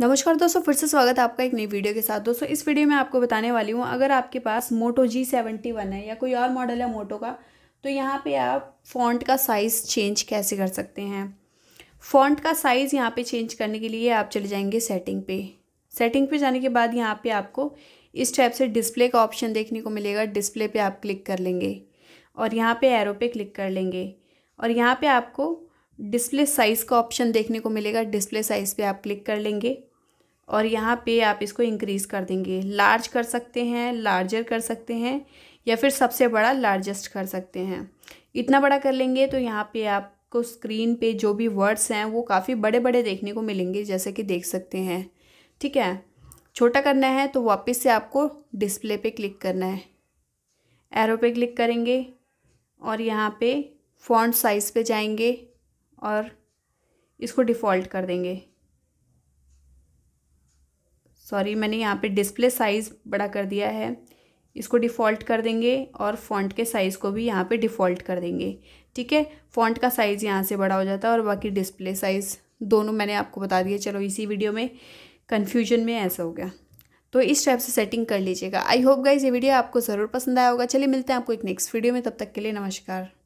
नमस्कार दोस्तों फिर से स्वागत है आपका एक नई वीडियो के साथ दोस्तों इस वीडियो में आपको बताने वाली हूँ अगर आपके पास मोटो जी सेवेंटी वन है या कोई और मॉडल है मोटो का तो यहाँ पे आप फॉन्ट का साइज़ चेंज कैसे कर सकते हैं फॉन्ट का साइज़ यहाँ पे चेंज करने के लिए आप चले जाएंगे सेटिंग पे सेटिंग पे जाने के बाद यहाँ पे आपको इस टाइप से डिस्प्ले का ऑप्शन देखने को मिलेगा डिस्प्ले पे आप क्लिक कर लेंगे और यहाँ पे एरो पे क्लिक कर लेंगे और यहाँ पे आपको डिस्प्ले साइज़ का ऑप्शन देखने को मिलेगा डिस्प्ले साइज़ पे आप क्लिक कर लेंगे और यहाँ पे आप इसको इंक्रीज़ कर देंगे लार्ज कर सकते हैं लार्जर कर सकते हैं या फिर सबसे बड़ा लार्जेस्ट कर सकते हैं इतना बड़ा कर लेंगे तो यहाँ पे आपको स्क्रीन पे जो भी वर्ड्स हैं वो काफ़ी बड़े बड़े देखने को मिलेंगे जैसे कि देख सकते हैं ठीक है छोटा करना है तो वापस से आपको डिस्प्ले पे क्लिक करना है एरो पे क्लिक करेंगे और यहाँ पे फॉन्ट साइज़ पे जाएंगे और इसको डिफ़ॉल्ट कर देंगे सॉरी मैंने यहाँ पे डिस्प्ले साइज़ बड़ा कर दिया है इसको डिफ़ॉल्ट कर देंगे और फॉन्ट के साइज़ को भी यहाँ पे डिफ़ॉल्ट कर देंगे ठीक है फॉन्ट का साइज़ यहाँ से बड़ा हो जाता है और बाकी डिस्प्ले साइज़ दोनों मैंने आपको बता दिया चलो इसी वीडियो में कन्फ्यूजन में ऐसा हो गया तो इस टाइप से सेटिंग कर लीजिएगा आई होप गाइज ये वीडियो आपको ज़रूर पसंद आया होगा चलिए मिलते हैं आपको एक नेक्स्ट वीडियो में तब तक के लिए नमस्कार